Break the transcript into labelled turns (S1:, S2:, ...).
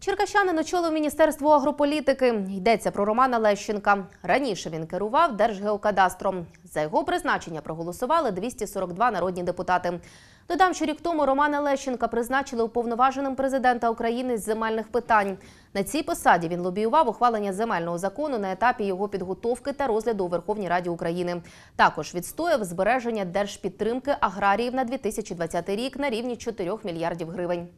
S1: Черкащани очолив міністерство агрополітики. Йдеться про Романа Лещенка. Раніше він керував Держгеокадастром. За його призначення проголосували 242 народні депутати. Додам, що рік тому Романа Лещенка призначили уповноваженим президента України з земельних питань. На цій посаді він лобіював ухвалення земельного закону на етапі його підготовки та розгляду у Верховній Раді України. Також відстояв збереження держпідтримки аграріїв на 2020 рік на рівні 4 мільярдів гривень.